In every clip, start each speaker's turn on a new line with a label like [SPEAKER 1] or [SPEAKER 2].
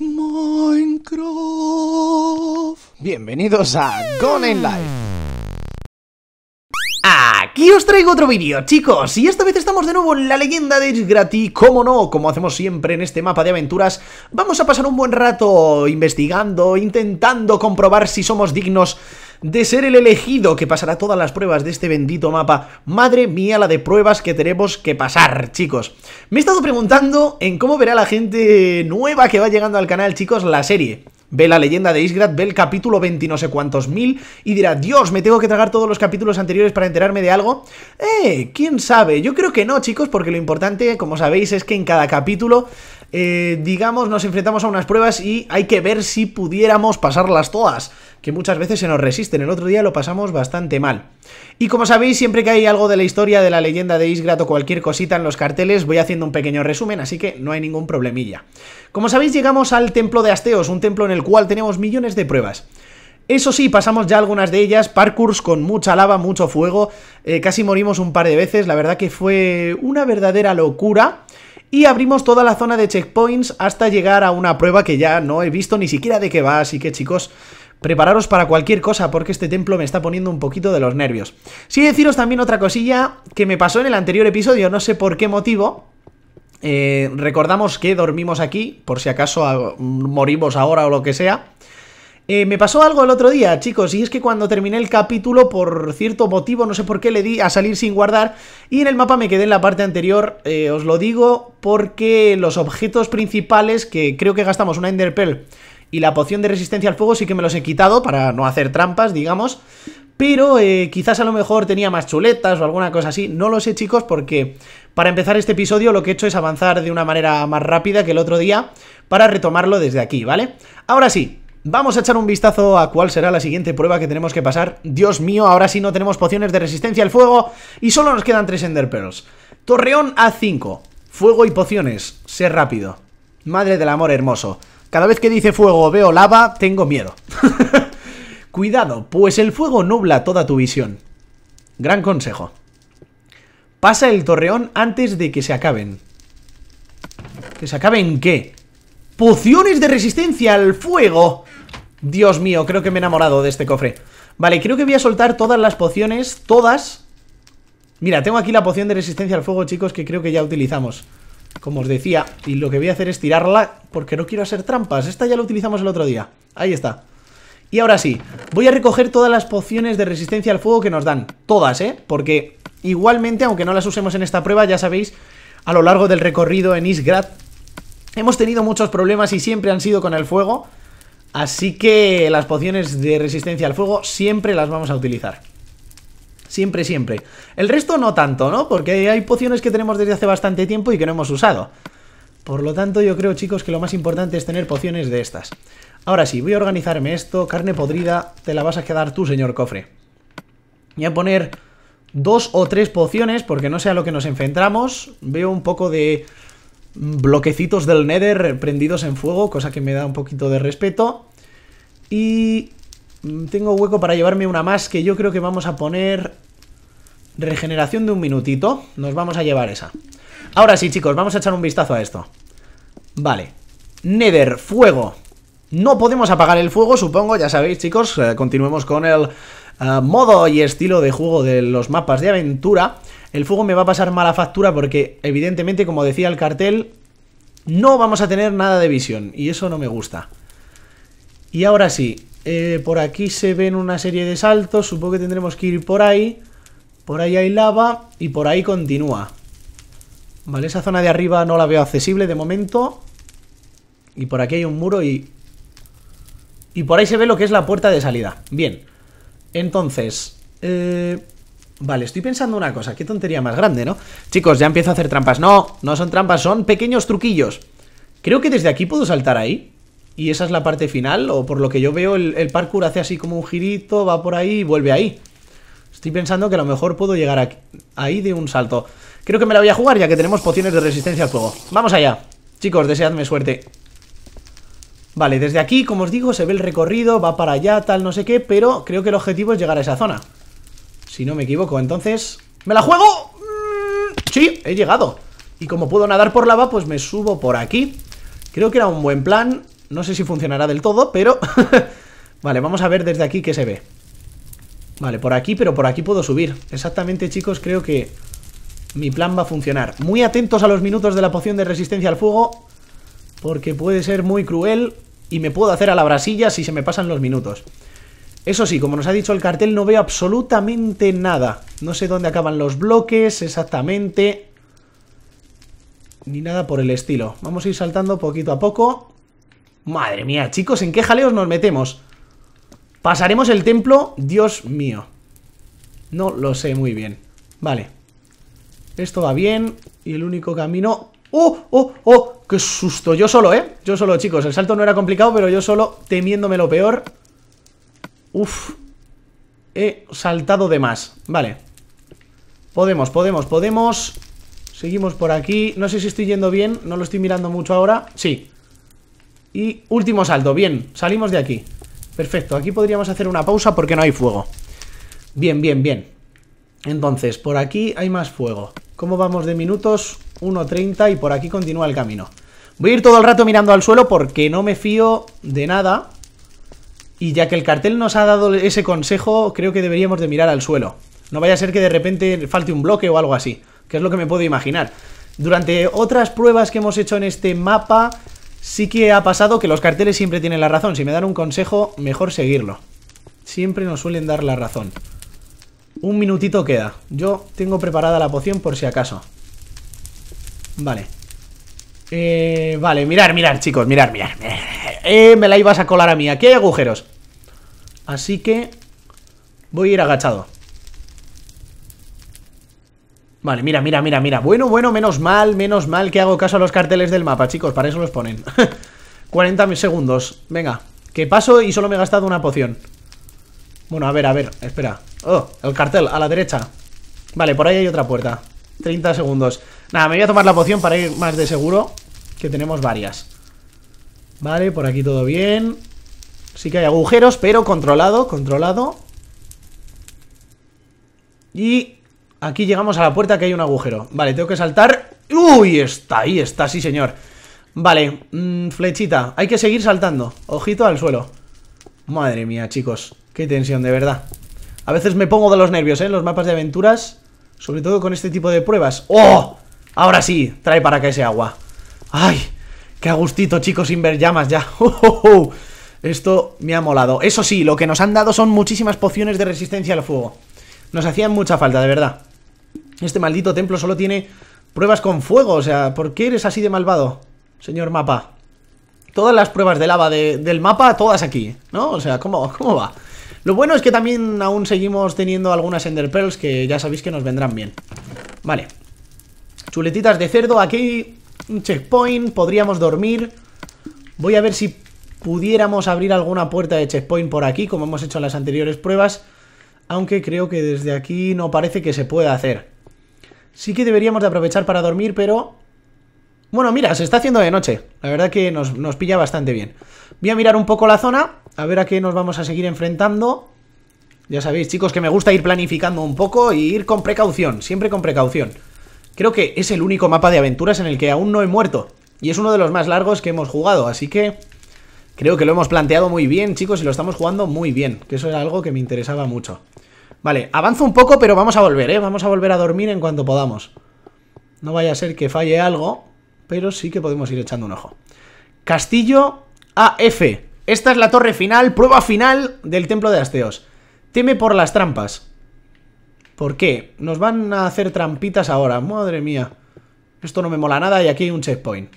[SPEAKER 1] Minecraft. Bienvenidos a Gone in Life. Aquí os traigo otro vídeo, chicos, y esta vez estamos de nuevo en la leyenda de gratis. como no, como hacemos siempre en este mapa de aventuras, vamos a pasar un buen rato investigando, intentando comprobar si somos dignos de ser el elegido que pasará todas las pruebas de este bendito mapa. Madre mía, la de pruebas que tenemos que pasar, chicos. Me he estado preguntando en cómo verá la gente nueva que va llegando al canal, chicos, la serie. Ve la leyenda de Isgrad, ve el capítulo 20 no sé cuántos mil y dirá, Dios, me tengo que tragar todos los capítulos anteriores para enterarme de algo. Eh, quién sabe, yo creo que no, chicos, porque lo importante, como sabéis, es que en cada capítulo, eh, digamos, nos enfrentamos a unas pruebas y hay que ver si pudiéramos pasarlas todas que muchas veces se nos resisten. El otro día lo pasamos bastante mal. Y como sabéis, siempre que hay algo de la historia, de la leyenda de Isgrat o cualquier cosita en los carteles, voy haciendo un pequeño resumen, así que no hay ningún problemilla. Como sabéis, llegamos al templo de Asteos, un templo en el cual tenemos millones de pruebas. Eso sí, pasamos ya algunas de ellas, parkours con mucha lava, mucho fuego, eh, casi morimos un par de veces, la verdad que fue una verdadera locura. Y abrimos toda la zona de checkpoints hasta llegar a una prueba que ya no he visto ni siquiera de qué va, así que chicos, Prepararos para cualquier cosa porque este templo me está poniendo un poquito de los nervios. Sí deciros también otra cosilla que me pasó en el anterior episodio, no sé por qué motivo, eh, recordamos que dormimos aquí, por si acaso morimos ahora o lo que sea. Eh, me pasó algo el otro día, chicos, y es que cuando terminé el capítulo, por cierto motivo, no sé por qué, le di a salir sin guardar, y en el mapa me quedé en la parte anterior, eh, os lo digo porque los objetos principales, que creo que gastamos una Ender y la poción de resistencia al fuego sí que me los he quitado para no hacer trampas, digamos. Pero eh, quizás a lo mejor tenía más chuletas o alguna cosa así. No lo sé, chicos, porque para empezar este episodio lo que he hecho es avanzar de una manera más rápida que el otro día para retomarlo desde aquí, ¿vale? Ahora sí, Vamos a echar un vistazo a cuál será la siguiente prueba que tenemos que pasar. Dios mío, ahora sí no tenemos pociones de resistencia al fuego y solo nos quedan tres Ender Pearls. Torreón A5. Fuego y pociones. Sé rápido. Madre del amor hermoso. Cada vez que dice fuego veo lava, tengo miedo. Cuidado, pues el fuego nubla toda tu visión. Gran consejo. Pasa el torreón antes de que se acaben. ¿Que se acaben qué? ¡Pociones de resistencia al fuego! Dios mío, creo que me he enamorado de este cofre. Vale, creo que voy a soltar todas las pociones, todas. Mira, tengo aquí la poción de resistencia al fuego, chicos, que creo que ya utilizamos. Como os decía, y lo que voy a hacer es tirarla porque no quiero hacer trampas. Esta ya la utilizamos el otro día. Ahí está. Y ahora sí, voy a recoger todas las pociones de resistencia al fuego que nos dan. Todas, ¿eh? Porque igualmente, aunque no las usemos en esta prueba, ya sabéis, a lo largo del recorrido en Isgrad hemos tenido muchos problemas y siempre han sido con el fuego. Así que las pociones de resistencia al fuego siempre las vamos a utilizar. Siempre, siempre. El resto no tanto, ¿no? Porque hay pociones que tenemos desde hace bastante tiempo y que no hemos usado. Por lo tanto, yo creo, chicos, que lo más importante es tener pociones de estas. Ahora sí, voy a organizarme esto. Carne podrida, te la vas a quedar tú, señor cofre. Voy a poner dos o tres pociones, porque no sé a lo que nos enfrentamos. Veo un poco de bloquecitos del Nether prendidos en fuego, cosa que me da un poquito de respeto. Y Mm, tengo hueco para llevarme una más que yo creo que vamos a poner regeneración de un minutito. Nos vamos a llevar esa. Ahora sí, chicos, vamos a echar un vistazo a esto. Vale. Nether, fuego. No podemos apagar el fuego, supongo, ya sabéis, chicos. Eh, continuemos con el eh, modo y estilo de juego de los mapas de aventura. El fuego me va a pasar mala factura porque, evidentemente, como decía el cartel, no vamos a tener nada de visión. Y eso no me gusta. Y ahora sí, eh, por aquí se ven una serie de saltos. Supongo que tendremos que ir por ahí. Por ahí hay lava y por ahí continúa. Vale, esa zona de arriba no la veo accesible de momento. Y por aquí hay un muro y... Y por ahí se ve lo que es la puerta de salida. Bien. Entonces... Eh, vale, estoy pensando una cosa. Qué tontería más grande, ¿no? Chicos, ya empiezo a hacer trampas. No, no son trampas, son pequeños truquillos. Creo que desde aquí puedo saltar ahí y esa es la parte final, o por lo que yo veo, el, parkour hace así como un girito, va por ahí y vuelve ahí. Estoy pensando que a lo mejor puedo llegar ahí de un salto. Creo que me la voy a jugar ya que tenemos pociones de resistencia al fuego. ¡Vamos allá! Chicos, deseadme suerte. Vale, desde aquí, como os digo, se ve el recorrido, va para allá, tal, no sé qué, pero creo que el objetivo es llegar a esa zona. Si no me equivoco, entonces... ¡Me la juego! Mm, sí, he llegado. Y como puedo nadar por lava, pues me subo por aquí. Creo que era un buen plan no sé si funcionará del todo, pero... vale, vamos a ver desde aquí qué se ve. Vale, por aquí, pero por aquí puedo subir. Exactamente, chicos, creo que mi plan va a funcionar. Muy atentos a los minutos de la poción de resistencia al fuego, porque puede ser muy cruel y me puedo hacer a la brasilla si se me pasan los minutos. Eso sí, como nos ha dicho el cartel, no veo absolutamente nada. No sé dónde acaban los bloques exactamente. Ni nada por el estilo. Vamos a ir saltando poquito a poco. Madre mía, chicos, ¿en qué jaleos nos metemos? Pasaremos el templo, Dios mío. No lo sé muy bien. Vale. Esto va bien. Y el único camino... ¡Oh! ¡Oh! ¡Oh! ¡Qué susto! Yo solo, ¿eh? Yo solo, chicos. El salto no era complicado, pero yo solo, temiéndome lo peor. Uf. He saltado de más. Vale. Podemos, podemos, podemos. Seguimos por aquí. No sé si estoy yendo bien. No lo estoy mirando mucho ahora. Sí. Y último saldo, bien, salimos de aquí Perfecto, aquí podríamos hacer una pausa porque no hay fuego Bien, bien, bien Entonces, por aquí hay más fuego ¿Cómo vamos de minutos? 1.30 y por aquí continúa el camino Voy a ir todo el rato mirando al suelo porque no me fío de nada Y ya que el cartel nos ha dado ese consejo, creo que deberíamos de mirar al suelo No vaya a ser que de repente falte un bloque o algo así Que es lo que me puedo imaginar Durante otras pruebas que hemos hecho en este mapa Sí que ha pasado que los carteles siempre tienen la razón. Si me dan un consejo, mejor seguirlo. Siempre nos suelen dar la razón. Un minutito queda. Yo tengo preparada la poción por si acaso. Vale. Eh, vale, mirar, mirar, chicos, mirar, mirar. Eh, me la ibas a colar a mí. Aquí hay agujeros. Así que voy a ir agachado. Vale, mira, mira, mira, mira. Bueno, bueno, menos mal, menos mal que hago caso a los carteles del mapa, chicos. Para eso los ponen. 40 segundos. Venga, que paso y solo me he gastado una poción. Bueno, a ver, a ver, espera. Oh, el cartel, a la derecha. Vale, por ahí hay otra puerta. 30 segundos. Nada, me voy a tomar la poción para ir más de seguro, que tenemos varias. Vale, por aquí todo bien. Sí que hay agujeros, pero controlado, controlado. Y Aquí llegamos a la puerta que hay un agujero. Vale, tengo que saltar. ¡Uy! Está ahí, está, sí señor. Vale, mm, flechita. Hay que seguir saltando. Ojito al suelo. Madre mía, chicos. Qué tensión, de verdad. A veces me pongo de los nervios, ¿eh? En Los mapas de aventuras. Sobre todo con este tipo de pruebas. ¡Oh! Ahora sí, trae para acá ese agua. ¡Ay! ¡Qué agustito, chicos, sin ver llamas ya! ¡Oh, oh, oh! Esto me ha molado. Eso sí, lo que nos han dado son muchísimas pociones de resistencia al fuego. Nos hacían mucha falta, de verdad. Este maldito templo solo tiene pruebas con fuego. O sea, ¿por qué eres así de malvado, señor mapa? Todas las pruebas de lava del mapa, todas aquí, ¿no? O sea, ¿cómo, ¿cómo va? Lo bueno es que también aún seguimos teniendo algunas Ender Pearls que ya sabéis que nos vendrán bien. Vale. Chuletitas de cerdo, aquí un checkpoint, podríamos dormir. Voy a ver si pudiéramos abrir alguna puerta de checkpoint por aquí, como hemos hecho en las anteriores pruebas. Aunque creo que desde aquí no parece que se pueda hacer. Sí que deberíamos de aprovechar para dormir, pero... Bueno, mira, se está haciendo de noche. La verdad que nos, pilla bastante bien. Voy a mirar un poco la zona, a ver a qué nos vamos a seguir enfrentando. Ya sabéis, chicos, que me gusta ir planificando un poco y ir con precaución, siempre con precaución. Creo que es el único mapa de aventuras en el que aún no he muerto. Y es uno de los más largos que hemos jugado, así que... Creo que lo hemos planteado muy bien, chicos, y lo estamos jugando muy bien, que eso era algo que me interesaba mucho. Vale, avanza un poco, pero vamos a volver, ¿eh? Vamos a volver a dormir en cuanto podamos. No vaya a ser que falle algo, pero sí que podemos ir echando un ojo. Castillo AF. Esta es la torre final, prueba final del Templo de Asteos. Teme por las trampas. ¿Por qué? Nos van a hacer trampitas ahora. Madre mía. Esto no me mola nada y aquí hay un checkpoint.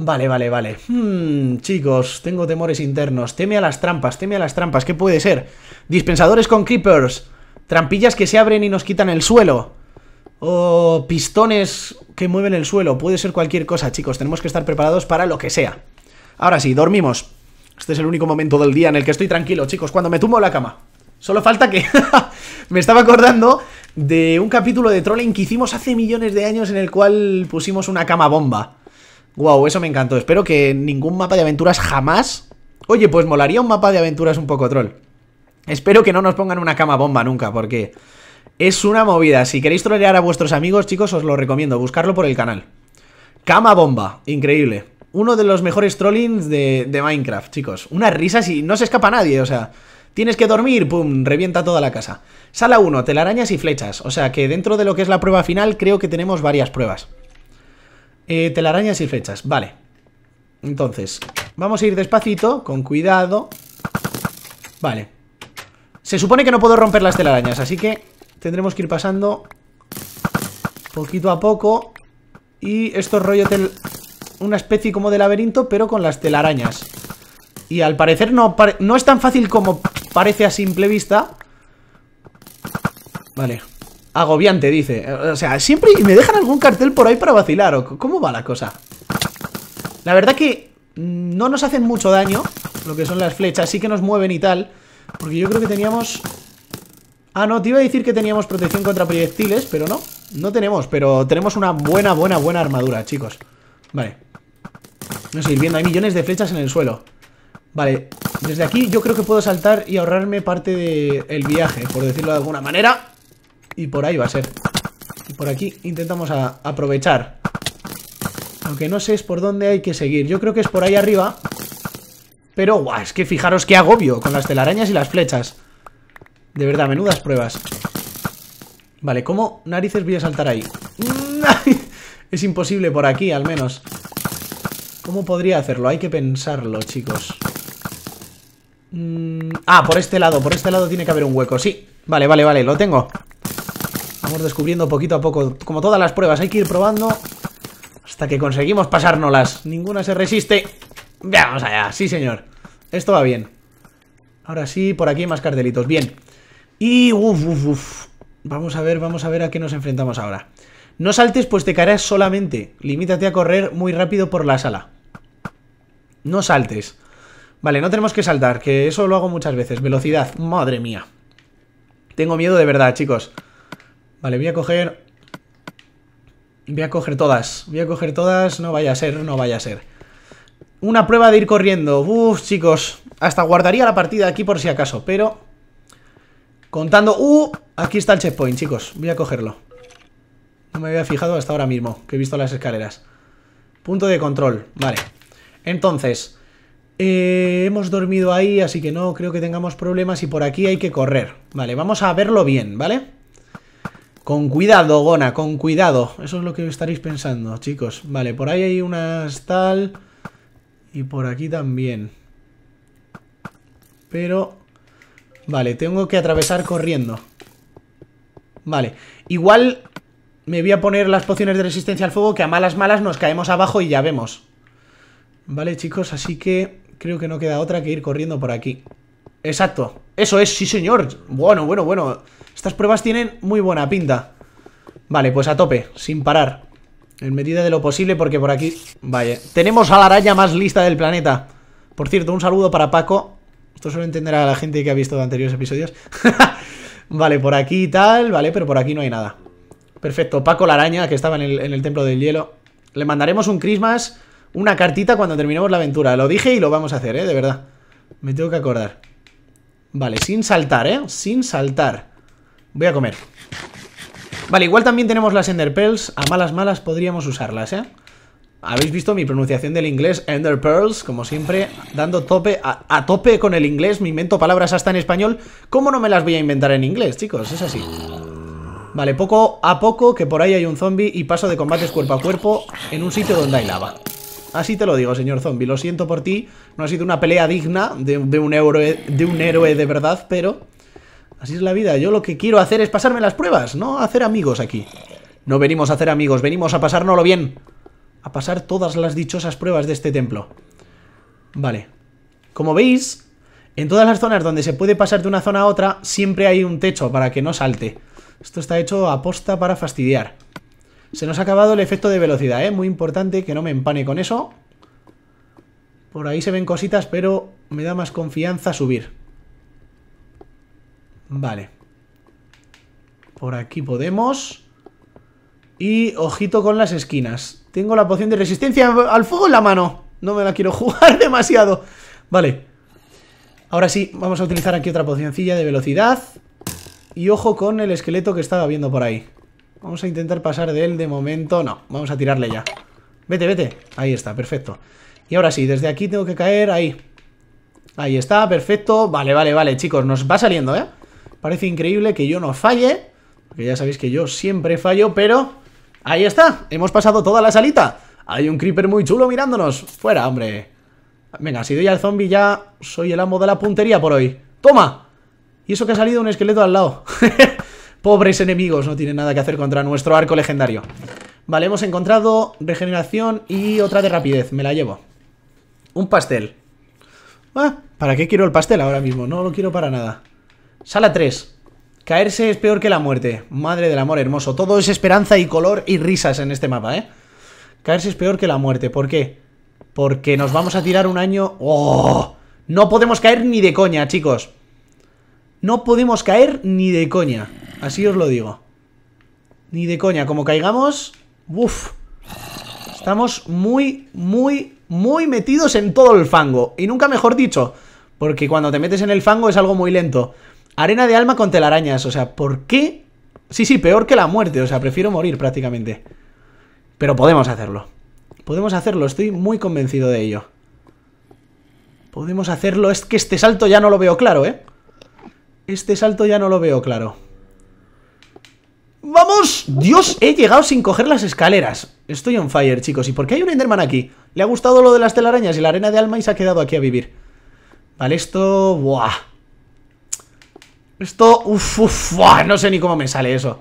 [SPEAKER 1] Vale, vale, vale. Hmm, chicos, tengo temores internos. Teme a las trampas, teme a las trampas. ¿Qué puede ser? Dispensadores con creepers. Trampillas que se abren y nos quitan el suelo. O pistones que mueven el suelo. Puede ser cualquier cosa, chicos. Tenemos que estar preparados para lo que sea. Ahora sí, dormimos. Este es el único momento del día en el que estoy tranquilo, chicos. Cuando me tumbo la cama. Solo falta que... me estaba acordando de un capítulo de trolling que hicimos hace millones de años en el cual pusimos una cama bomba. Wow, eso me encantó. Espero que ningún mapa de aventuras jamás... Oye, pues molaría un mapa de aventuras un poco troll. Espero que no nos pongan una cama bomba nunca, porque... Es una movida. Si queréis trolear a vuestros amigos, chicos, os lo recomiendo. Buscarlo por el canal. Cama bomba. Increíble. Uno de los mejores trollings de, de Minecraft, chicos. Unas risas y no se escapa nadie, o sea... Tienes que dormir, pum, revienta toda la casa. Sala 1, telarañas y flechas. O sea que dentro de lo que es la prueba final, creo que tenemos varias pruebas. Eh, telarañas y flechas, vale. Entonces, vamos a ir despacito, con cuidado. Vale. Se supone que no puedo romper las telarañas, así que tendremos que ir pasando poquito a poco. Y esto es rollo tel... una especie como de laberinto, pero con las telarañas. Y al parecer no, no es tan fácil como parece a simple vista. Vale. Agobiante, dice. O sea, siempre me dejan algún cartel por ahí para vacilar. ¿o ¿Cómo va la cosa? La verdad que no nos hacen mucho daño lo que son las flechas. Sí que nos mueven y tal. Porque yo creo que teníamos... Ah, no, te iba a decir que teníamos protección contra proyectiles, pero no. No tenemos, pero tenemos una buena, buena, buena armadura, chicos. Vale. No sé, viendo, hay millones de flechas en el suelo. Vale, desde aquí yo creo que puedo saltar y ahorrarme parte del viaje, por decirlo de alguna manera. Y por ahí va a ser. Y por aquí intentamos aprovechar. Aunque no sé es por dónde hay que seguir. Yo creo que es por ahí arriba. Pero, guau, es que fijaros qué agobio con las telarañas y las flechas. De verdad, menudas pruebas. Vale, ¿cómo narices voy a saltar ahí? es imposible por aquí, al menos. ¿Cómo podría hacerlo? Hay que pensarlo, chicos. Mm, ah, por este lado, por este lado tiene que haber un hueco, sí. Vale, vale, vale, lo tengo. Vamos descubriendo poquito a poco. Como todas las pruebas, hay que ir probando hasta que conseguimos pasárnoslas. Ninguna se resiste. Vamos allá, sí señor. Esto va bien. Ahora sí, por aquí hay más cartelitos. Bien. Y... uff uff uff Vamos a ver, vamos a ver a qué nos enfrentamos ahora. No saltes, pues te caerás solamente. Limítate a correr muy rápido por la sala. No saltes. Vale, no tenemos que saltar, que eso lo hago muchas veces. Velocidad, madre mía. Tengo miedo de verdad, chicos. Vale, voy a coger... Voy a coger todas. Voy a coger todas. No vaya a ser, no vaya a ser. Una prueba de ir corriendo. Uf, chicos. Hasta guardaría la partida aquí por si acaso, pero... Contando... ¡Uh! Aquí está el checkpoint, chicos. Voy a cogerlo. No me había fijado hasta ahora mismo, que he visto las escaleras. Punto de control. Vale. Entonces... Eh, hemos dormido ahí, así que no creo que tengamos problemas y por aquí hay que correr. Vale, vamos a verlo bien, ¿vale? vale con cuidado, Gona, con cuidado. Eso es lo que estaréis pensando, chicos. Vale, por ahí hay unas tal... Y por aquí también. Pero... Vale, tengo que atravesar corriendo. Vale. Igual me voy a poner las pociones de resistencia al fuego, que a malas malas nos caemos abajo y ya vemos. Vale, chicos, así que creo que no queda otra que ir corriendo por aquí. Exacto. Eso es, sí señor. Bueno, bueno, bueno. Estas pruebas tienen muy buena pinta. Vale, pues a tope, sin parar. En medida de lo posible, porque por aquí... Vaya. Tenemos a la araña más lista del planeta. Por cierto, un saludo para Paco. Esto suele entender a la gente que ha visto anteriores episodios. vale, por aquí y tal. Vale, pero por aquí no hay nada. Perfecto. Paco la araña, que estaba en el, en el templo del hielo. Le mandaremos un Christmas, una cartita cuando terminemos la aventura. Lo dije y lo vamos a hacer, ¿eh? De verdad. Me tengo que acordar. Vale, sin saltar, ¿eh? Sin saltar Voy a comer Vale, igual también tenemos las Ender Pearls A malas malas podríamos usarlas, ¿eh? Habéis visto mi pronunciación del inglés Ender Pearls, como siempre Dando tope, a, a tope con el inglés Me invento palabras hasta en español ¿Cómo no me las voy a inventar en inglés, chicos? Es así Vale, poco a poco que por ahí hay un zombie y paso de combates cuerpo a cuerpo en un sitio donde hay lava. Así te lo digo, señor zombie. Lo siento por ti. No ha sido una pelea digna de, un, héroe, de un héroe de verdad, pero... Así es la vida. Yo lo que quiero hacer es pasarme las pruebas, no hacer amigos aquí. No venimos a hacer amigos, venimos a pasárnoslo bien. A pasar todas las dichosas pruebas de este templo. Vale. Como veis, en todas las zonas donde se puede pasar de una zona a otra, siempre hay un techo para que no salte. Esto está hecho a posta para fastidiar. Se nos ha acabado el efecto de velocidad, ¿eh? Muy importante que no me empane con eso. Por ahí se ven cositas, pero me da más confianza subir. Vale. Por aquí podemos. Y ojito con las esquinas. Tengo la poción de resistencia al fuego en la mano. No me la quiero jugar demasiado. Vale. Ahora sí, vamos a utilizar aquí otra pocioncilla de velocidad. Y ojo con el esqueleto que estaba viendo por ahí. Vamos a intentar pasar de él de momento. No, vamos a tirarle ya. Vete, vete. Ahí está, perfecto. Y ahora sí, desde aquí tengo que caer ahí. Ahí está, perfecto. Vale, vale, vale, chicos, nos va saliendo, ¿eh? Parece increíble que yo no falle. Porque ya sabéis que yo siempre fallo, pero... Ahí está, hemos pasado toda la salita. Hay un creeper muy chulo mirándonos. Fuera, hombre. Venga, si doy al zombie ya soy el amo de la puntería por hoy. ¡Toma! Y eso que ha salido un esqueleto al lado. Pobres enemigos, no tienen nada que hacer contra nuestro arco legendario. Vale, hemos encontrado regeneración y otra de rapidez. Me la llevo. Un pastel. Ah, ¿para qué quiero el pastel ahora mismo? No lo quiero para nada. Sala 3. Caerse es peor que la muerte. Madre del amor hermoso. Todo es esperanza y color y risas en este mapa, ¿eh? Caerse es peor que la muerte. ¿Por qué? Porque nos vamos a tirar un año... ¡Oh! No podemos caer ni de coña, chicos. No podemos caer ni de coña. Así os lo digo. Ni de coña. Como caigamos... Uf. Estamos muy, muy, muy metidos en todo el fango. Y nunca mejor dicho. Porque cuando te metes en el fango es algo muy lento. Arena de alma con telarañas. O sea, ¿por qué? Sí, sí, peor que la muerte. O sea, prefiero morir prácticamente. Pero podemos hacerlo. Podemos hacerlo. Estoy muy convencido de ello. Podemos hacerlo. Es que este salto ya no lo veo claro, ¿eh? Este salto ya no lo veo claro. ¡Vamos! ¡Dios! He llegado sin coger las escaleras. Estoy on fire, chicos. ¿Y por qué hay un Enderman aquí? Le ha gustado lo de las telarañas y la arena de alma y se ha quedado aquí a vivir. Vale, esto... ¡Buah! Esto... ¡Uf, uf! No sé ni cómo me sale eso.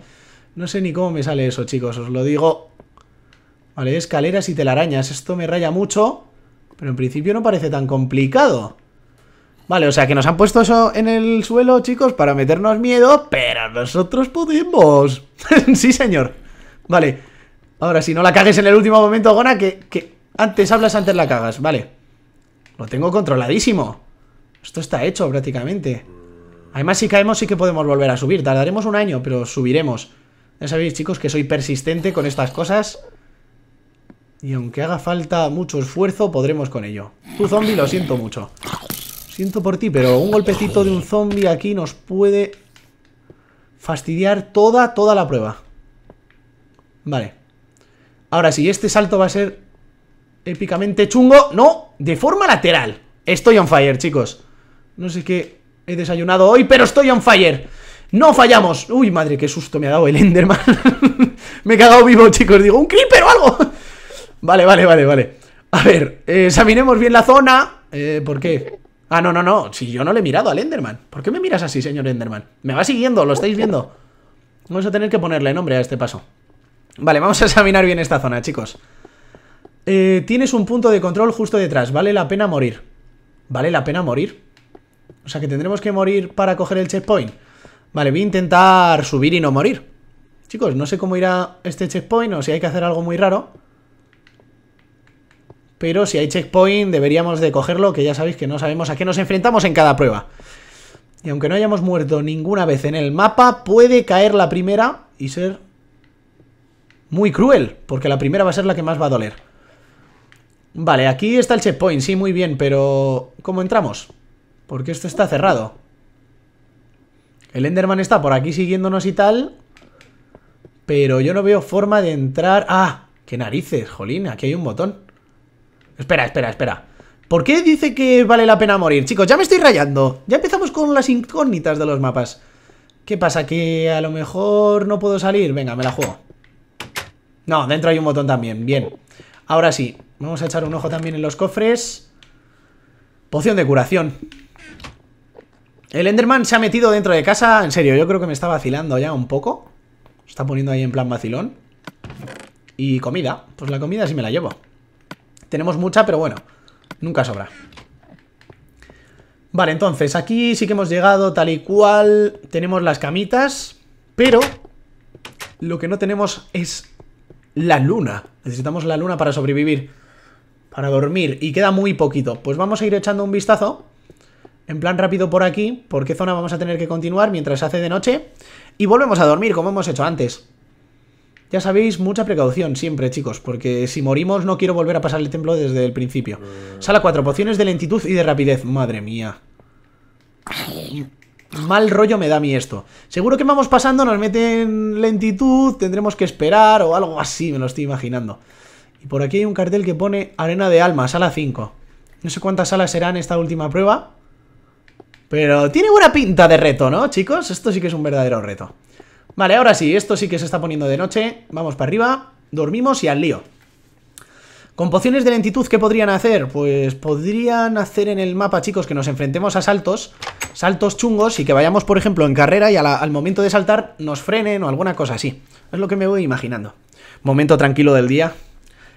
[SPEAKER 1] No sé ni cómo me sale eso, chicos. Os lo digo. Vale, escaleras y telarañas. Esto me raya mucho. Pero en principio no parece tan complicado. Vale, o sea que nos han puesto eso en el suelo, chicos, para meternos miedo, pero nosotros podemos. sí, señor. Vale. Ahora, si no la cagues en el último momento, Gona, que, que antes hablas, antes la cagas. Vale. Lo tengo controladísimo. Esto está hecho prácticamente. Además, si caemos sí que podemos volver a subir. Tardaremos un año, pero subiremos. Ya sabéis, chicos, que soy persistente con estas cosas. Y aunque haga falta mucho esfuerzo, podremos con ello. Tu zombie, lo siento mucho. Siento por ti, pero un golpecito de un zombie aquí nos puede fastidiar toda, toda la prueba. Vale. Ahora sí, este salto va a ser épicamente chungo. No, de forma lateral. Estoy on fire, chicos. No sé qué he desayunado hoy, pero estoy on fire. No fallamos. Uy, madre, qué susto me ha dado el Enderman. me he cagado vivo, chicos. Digo, un creeper o algo. vale, vale, vale, vale. A ver, eh, examinemos bien la zona. Eh, ¿Por qué? Ah, no, no, no. Si yo no le he mirado al Enderman. ¿Por qué me miras así, señor Enderman? Me va siguiendo, lo estáis viendo. Vamos a tener que ponerle nombre a este paso. Vale, vamos a examinar bien esta zona, chicos. Eh, tienes un punto de control justo detrás. Vale la pena morir. ¿Vale la pena morir? O sea que tendremos que morir para coger el checkpoint. Vale, voy a intentar subir y no morir. Chicos, no sé cómo irá este checkpoint o si hay que hacer algo muy raro pero si hay checkpoint deberíamos de cogerlo, que ya sabéis que no sabemos a qué nos enfrentamos en cada prueba. Y aunque no hayamos muerto ninguna vez en el mapa, puede caer la primera y ser muy cruel, porque la primera va a ser la que más va a doler. Vale, aquí está el checkpoint, sí, muy bien, pero ¿cómo entramos? Porque esto está cerrado. El Enderman está por aquí siguiéndonos y tal, pero yo no veo forma de entrar... ¡Ah! ¡Qué narices, jolín! Aquí hay un botón. Espera, espera, espera. ¿Por qué dice que vale la pena morir? Chicos, ya me estoy rayando. Ya empezamos con las incógnitas de los mapas. ¿Qué pasa? ¿Que a lo mejor no puedo salir? Venga, me la juego. No, dentro hay un botón también. Bien. Ahora sí. Vamos a echar un ojo también en los cofres. Poción de curación. El Enderman se ha metido dentro de casa. En serio, yo creo que me está vacilando ya un poco. está poniendo ahí en plan vacilón. Y comida. Pues la comida sí me la llevo. Tenemos mucha, pero bueno, nunca sobra. Vale, entonces, aquí sí que hemos llegado tal y cual. Tenemos las camitas, pero lo que no tenemos es la luna. Necesitamos la luna para sobrevivir, para dormir, y queda muy poquito. Pues vamos a ir echando un vistazo, en plan rápido por aquí, por qué zona vamos a tener que continuar mientras hace de noche, y volvemos a dormir como hemos hecho antes. Ya sabéis, mucha precaución siempre, chicos, porque si morimos no quiero volver a pasar el templo desde el principio. Eh. Sala 4, pociones de lentitud y de rapidez. Madre mía. Mal rollo me da a mí esto. Seguro que vamos pasando, nos meten lentitud, tendremos que esperar o algo así, me lo estoy imaginando. Y por aquí hay un cartel que pone Arena de Alma, sala 5. No sé cuántas salas serán esta última prueba. Pero tiene buena pinta de reto, ¿no, chicos? Esto sí que es un verdadero reto. Vale, ahora sí, esto sí que se está poniendo de noche. Vamos para arriba, dormimos y al lío. Con pociones de lentitud, ¿qué podrían hacer? Pues podrían hacer en el mapa, chicos, que nos enfrentemos a saltos, saltos chungos y que vayamos, por ejemplo, en carrera y al momento de saltar nos frenen o alguna cosa así. Es lo que me voy imaginando. Momento tranquilo del día,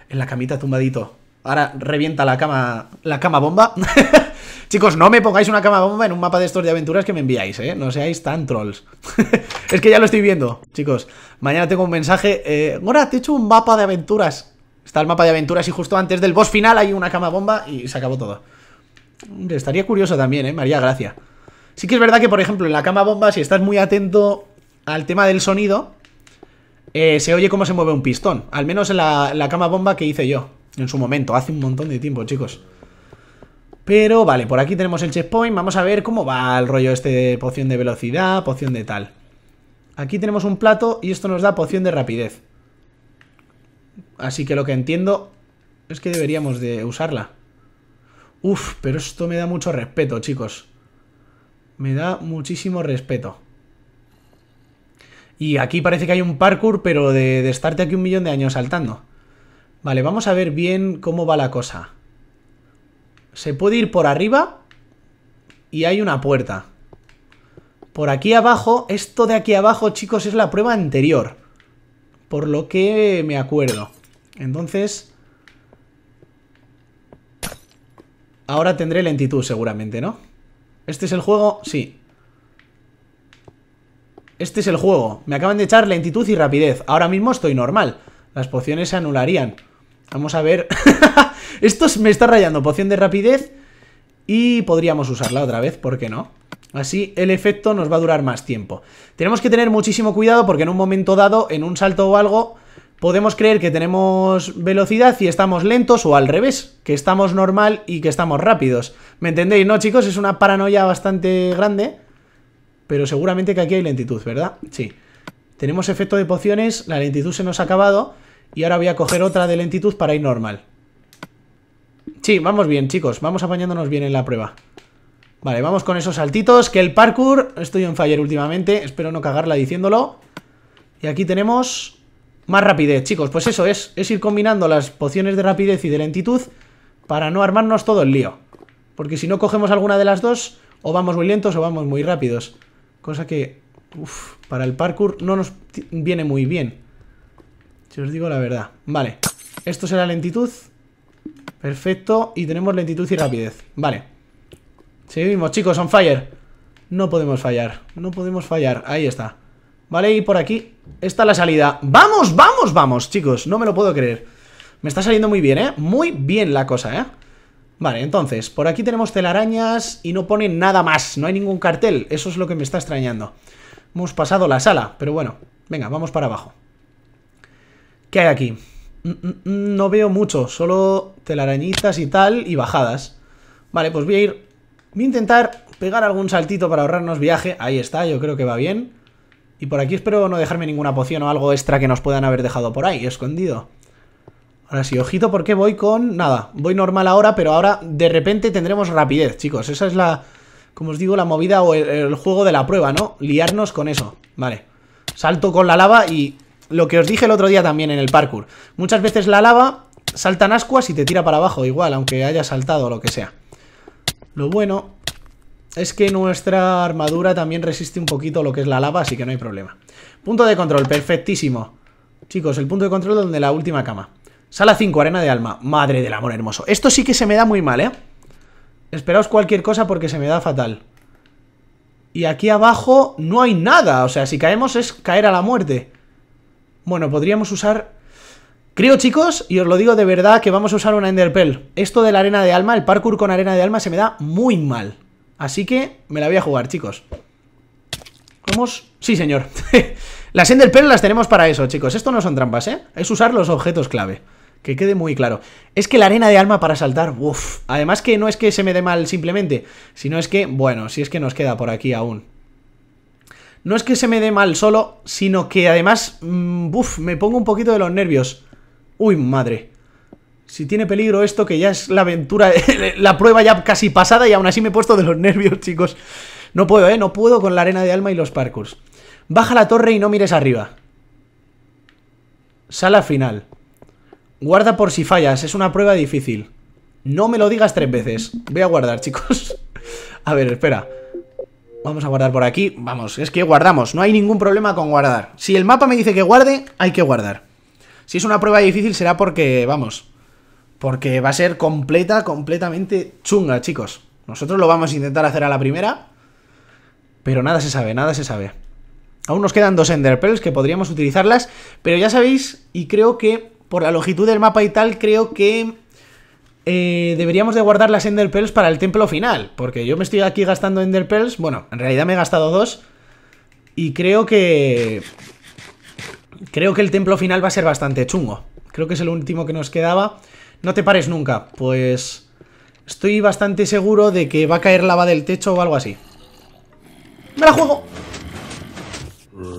[SPEAKER 1] en la camita tumbadito. Ahora revienta la cama, la cama bomba. Chicos, no me pongáis una cama bomba en un mapa de estos de aventuras que me enviáis, ¿eh? No seáis tan trolls. es que ya lo estoy viendo, chicos. Mañana tengo un mensaje. Eh, te he hecho un mapa de aventuras. Está el mapa de aventuras y justo antes del boss final hay una cama bomba y se acabó todo. Estaría curioso también, ¿eh? María Gracia. Sí que es verdad que, por ejemplo, en la cama bomba, si estás muy atento al tema del sonido, eh, se oye cómo se mueve un pistón. Al menos en la, cama bomba que hice yo en su momento, hace un montón de tiempo, chicos. Pero vale, por aquí tenemos el checkpoint. Vamos a ver cómo va el rollo este de poción de velocidad, poción de tal. Aquí tenemos un plato y esto nos da poción de rapidez. Así que lo que entiendo es que deberíamos de usarla. Uf, pero esto me da mucho respeto, chicos. Me da muchísimo respeto. Y aquí parece que hay un parkour, pero de estarte aquí un millón de años saltando. Vale, vamos a ver bien cómo va la cosa. Se puede ir por arriba y hay una puerta. Por aquí abajo, esto de aquí abajo, chicos, es la prueba anterior. Por lo que me acuerdo. Entonces... Ahora tendré lentitud seguramente, ¿no? ¿Este es el juego? Sí. Este es el juego. Me acaban de echar lentitud y rapidez. Ahora mismo estoy normal. Las pociones se anularían. Vamos a ver. Esto me está rayando. Poción de rapidez. Y podríamos usarla otra vez, ¿por qué no? Así el efecto nos va a durar más tiempo. Tenemos que tener muchísimo cuidado porque en un momento dado, en un salto o algo, podemos creer que tenemos velocidad y estamos lentos o al revés, que estamos normal y que estamos rápidos. ¿Me entendéis? No, chicos, es una paranoia bastante grande, pero seguramente que aquí hay lentitud, ¿verdad? Sí. Tenemos efecto de pociones, la lentitud se nos ha acabado... Y ahora voy a coger otra de lentitud para ir normal. Sí, vamos bien, chicos. Vamos apañándonos bien en la prueba. Vale, vamos con esos saltitos. Que el parkour... Estoy en fire últimamente. Espero no cagarla diciéndolo. Y aquí tenemos... Más rapidez, chicos. Pues eso es. Es ir combinando las pociones de rapidez y de lentitud para no armarnos todo el lío. Porque si no cogemos alguna de las dos, o vamos muy lentos o vamos muy rápidos. Cosa que... Uf, para el parkour no nos viene muy bien. Si os digo la verdad. Vale. Esto es la lentitud. Perfecto. Y tenemos lentitud y rapidez. Vale. Seguimos, chicos. On fire. No podemos fallar. No podemos fallar. Ahí está. Vale, y por aquí está la salida. ¡Vamos, vamos, vamos, chicos! No me lo puedo creer. Me está saliendo muy bien, ¿eh? Muy bien la cosa, ¿eh? Vale, entonces, por aquí tenemos telarañas y no pone nada más. No hay ningún cartel. Eso es lo que me está extrañando. Hemos pasado la sala, pero bueno. Venga, vamos para abajo. ¿Qué hay aquí? No veo mucho, solo telarañizas y tal, y bajadas. Vale, pues voy a ir... Voy a intentar pegar algún saltito para ahorrarnos viaje. Ahí está, yo creo que va bien. Y por aquí espero no dejarme ninguna poción o algo extra que nos puedan haber dejado por ahí, escondido. Ahora sí, ojito porque voy con... Nada, voy normal ahora, pero ahora de repente tendremos rapidez, chicos. Esa es la, como os digo, la movida o el, el juego de la prueba, ¿no? Liarnos con eso. Vale. Salto con la lava y lo que os dije el otro día también en el parkour. Muchas veces la lava saltan ascuas y te tira para abajo igual, aunque haya saltado o lo que sea. Lo bueno es que nuestra armadura también resiste un poquito lo que es la lava, así que no hay problema. Punto de control, perfectísimo. Chicos, el punto de control donde la última cama. Sala 5, arena de alma. Madre del amor hermoso. Esto sí que se me da muy mal, ¿eh? Esperaos cualquier cosa porque se me da fatal. Y aquí abajo no hay nada. O sea, si caemos es caer a la muerte. Bueno, podríamos usar... Creo, chicos, y os lo digo de verdad, que vamos a usar una Pearl. Esto de la arena de alma, el parkour con arena de alma, se me da muy mal. Así que me la voy a jugar, chicos. ¿Vamos? Sí, señor. las Enderpearl las tenemos para eso, chicos. Esto no son trampas, ¿eh? Es usar los objetos clave. Que quede muy claro. Es que la arena de alma para saltar, uff. Además que no es que se me dé mal simplemente, sino es que, bueno, si es que nos queda por aquí aún. No es que se me dé mal solo, sino que además, mm, buf me pongo un poquito de los nervios. Uy, madre. Si tiene peligro esto, que ya es la aventura, la prueba ya casi pasada y aún así me he puesto de los nervios, chicos. No puedo, ¿eh? No puedo con la arena de alma y los parkours. Baja la torre y no mires arriba. Sala final. Guarda por si fallas, es una prueba difícil. No me lo digas tres veces. Voy a guardar, chicos. A ver, espera. Vamos a guardar por aquí. Vamos, es que guardamos. No hay ningún problema con guardar. Si el mapa me dice que guarde, hay que guardar. Si es una prueba difícil será porque, vamos, porque va a ser completa, completamente chunga, chicos. Nosotros lo vamos a intentar hacer a la primera, pero nada se sabe, nada se sabe. Aún nos quedan dos Ender Pearls que podríamos utilizarlas, pero ya sabéis, y creo que por la longitud del mapa y tal, creo que eh, deberíamos de guardar las Ender Pearls para el templo final, porque yo me estoy aquí gastando Ender Pearls, bueno, en realidad me he gastado dos, y creo que... Creo que el templo final va a ser bastante chungo. Creo que es el último que nos quedaba. No te pares nunca, pues... Estoy bastante seguro de que va a caer lava del techo o algo así. ¡Me la juego!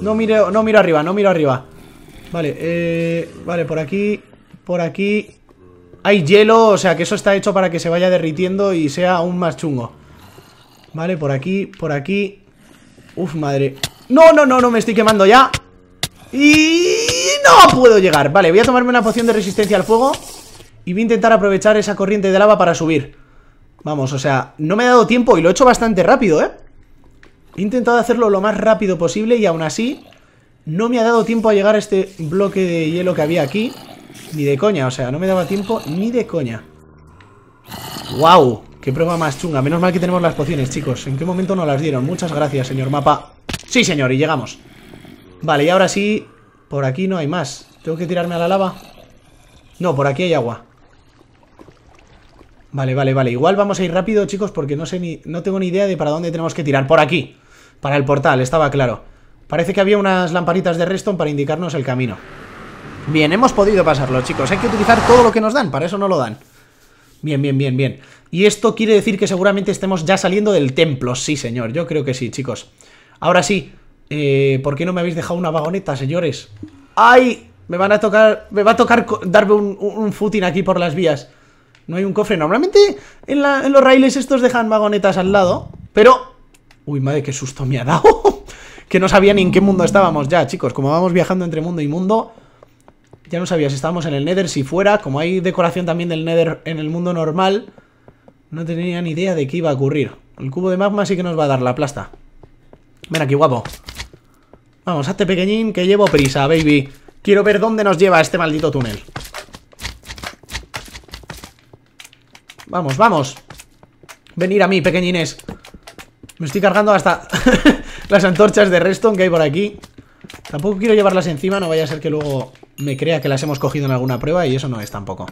[SPEAKER 1] No miro, no miro arriba, no miro arriba. Vale, eh, vale, por aquí, por aquí hay hielo, o sea que eso está hecho para que se vaya derritiendo y sea aún más chungo. Vale, por aquí, por aquí. Uf, madre. No, no, no, no, me estoy quemando ya. Y no puedo llegar. Vale, voy a tomarme una poción de resistencia al fuego. Y voy a intentar aprovechar esa corriente de lava para subir. Vamos, o sea, no me ha dado tiempo y lo he hecho bastante rápido, ¿eh? He intentado hacerlo lo más rápido posible y aún así no me ha dado tiempo a llegar a este bloque de hielo que había aquí. Ni de coña, o sea, no me daba tiempo ni de coña. ¡Wow! ¡Qué prueba más chunga! Menos mal que tenemos las pociones, chicos. ¿En qué momento nos las dieron? Muchas gracias, señor mapa. ¡Sí, señor! Y llegamos. Vale, y ahora sí... Por aquí no hay más. ¿Tengo que tirarme a la lava? No, por aquí hay agua. Vale, vale, vale. Igual vamos a ir rápido, chicos, porque no sé ni... No tengo ni idea de para dónde tenemos que tirar. Por aquí. Para el portal, estaba claro. Parece que había unas lamparitas de redstone para indicarnos el camino. Bien, hemos podido pasarlo, chicos. Hay que utilizar todo lo que nos dan, para eso no lo dan. Bien, bien, bien, bien. Y esto quiere decir que seguramente estemos ya saliendo del templo, sí, señor. Yo creo que sí, chicos. Ahora sí, eh, ¿por qué no me habéis dejado una vagoneta, señores? ¡Ay! Me van a tocar, me va a tocar darme un, footing aquí por las vías. No hay un cofre. Normalmente en, los raíles estos dejan vagonetas al lado, pero... Uy, madre, qué susto me ha dado. que no sabía ni en qué mundo estábamos ya, chicos. Como vamos viajando entre mundo y mundo, ya no sabía si estábamos en el Nether, si fuera. Como hay decoración también del Nether en el mundo normal, no tenía ni idea de qué iba a ocurrir. El cubo de magma sí que nos va a dar la plasta. Ven aquí, guapo. Vamos, hazte pequeñín que llevo prisa, baby. Quiero ver dónde nos lleva este maldito túnel. Vamos, vamos. Venir a mí, pequeñines. Me estoy cargando hasta las antorchas de redstone que hay por aquí. Tampoco quiero llevarlas encima, no vaya a ser que luego me crea que las hemos cogido en alguna prueba y eso no es tampoco.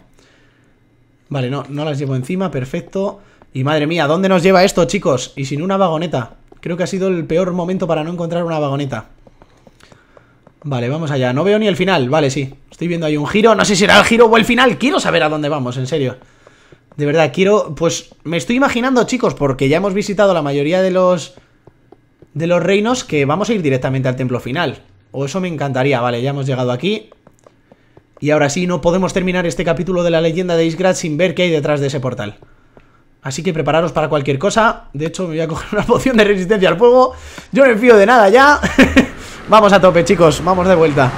[SPEAKER 1] Vale, no, no las llevo encima, perfecto. Y madre mía, ¿dónde nos lleva esto, chicos? Y sin una vagoneta. Creo que ha sido el peor momento para no encontrar una vagoneta. Vale, vamos allá. No veo ni el final. Vale, sí. Estoy viendo ahí un giro. No sé si será el giro o el final. Quiero saber a dónde vamos, en serio. De verdad, quiero... Pues me estoy imaginando, chicos, porque ya hemos visitado la mayoría de los... De los reinos que vamos a ir directamente al templo final. O eso me encantaría. Vale, ya hemos llegado aquí. Y ahora sí, no podemos terminar este capítulo de la leyenda de Isgrad sin ver qué hay detrás de ese portal. Así que prepararos para cualquier cosa. De hecho, me voy a coger una poción de resistencia al fuego. Yo no me fío de nada ya. vamos a tope, chicos. Vamos de vuelta.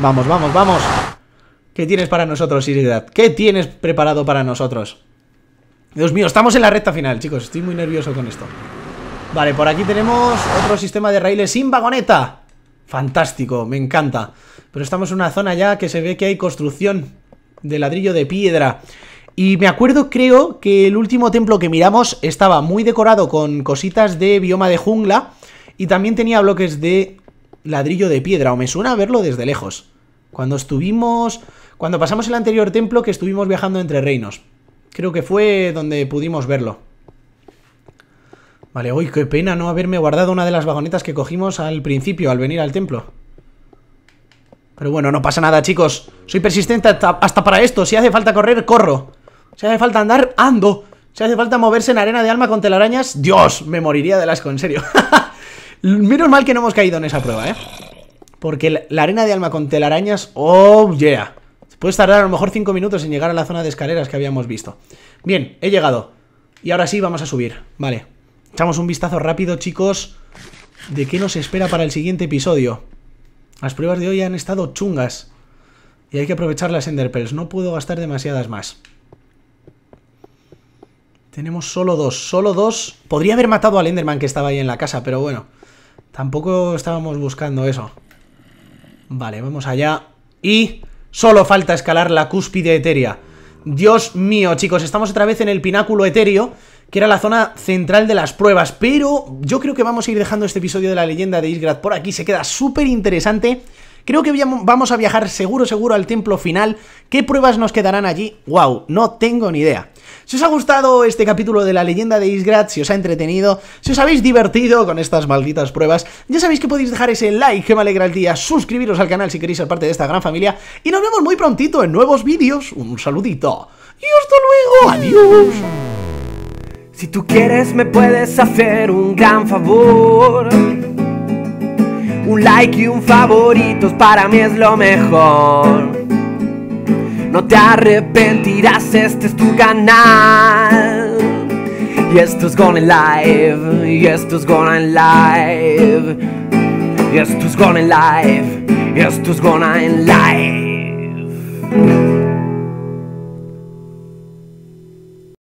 [SPEAKER 1] Vamos, vamos, vamos. ¿Qué tienes para nosotros, Isgrad? ¿Qué tienes preparado para nosotros? Dios mío, estamos en la recta final, chicos. Estoy muy nervioso con esto. Vale, por aquí tenemos otro sistema de raíles sin vagoneta. Fantástico, me encanta. Pero estamos en una zona ya que se ve que hay construcción de ladrillo de piedra. Y me acuerdo, creo, que el último templo que miramos estaba muy decorado con cositas de bioma de jungla y también tenía bloques de ladrillo de piedra, o me suena verlo desde lejos. Cuando estuvimos... Cuando pasamos el anterior templo que estuvimos viajando entre reinos. Creo que fue donde pudimos verlo. Vale, uy, qué pena no haberme guardado una de las vagonetas que cogimos al principio, al venir al templo. Pero bueno, no pasa nada, chicos. Soy persistente hasta, para esto. Si hace falta correr, corro. Si hace falta andar, ando. Si hace falta moverse en arena de alma con telarañas, Dios, me moriría de asco, en serio. Menos mal que no hemos caído en esa prueba, ¿eh? Porque la arena de alma con telarañas, oh yeah. Puedes tardar a lo mejor 5 minutos en llegar a la zona de escaleras que habíamos visto. Bien, he llegado. Y ahora sí, vamos a subir. Vale. Echamos un vistazo rápido, chicos, de qué nos espera para el siguiente episodio. Las pruebas de hoy han estado chungas. Y hay que aprovechar las Enderpearls. No puedo gastar demasiadas más. Tenemos solo dos. Solo dos. Podría haber matado al Enderman que estaba ahí en la casa, pero bueno. Tampoco estábamos buscando eso. Vale, vamos allá. Y solo falta escalar la cúspide etérea. Dios mío, chicos. Estamos otra vez en el pináculo etéreo que era la zona central de las pruebas. Pero yo creo que vamos a ir dejando este episodio de la leyenda de Isgrad por aquí. Se queda súper interesante. Creo que vamos a viajar seguro, seguro al templo final. ¿Qué pruebas nos quedarán allí? ¡Wow! No tengo ni idea. Si os ha gustado este capítulo de la leyenda de Isgrad, si os ha entretenido, si os habéis divertido con estas malditas pruebas, ya sabéis que podéis dejar ese like que me alegra el día, suscribiros al canal si queréis ser parte de esta gran familia, y nos vemos muy prontito en nuevos vídeos. Un saludito. Y hasta luego. Adiós. Si tú quieres me puedes hacer un gran favor. Un like y un favoritos para mí es lo mejor. No te arrepentirás, este es tu canal. Y esto es Gone Live, y esto es en Live. Y esto es Gone Live, y esto es en Live.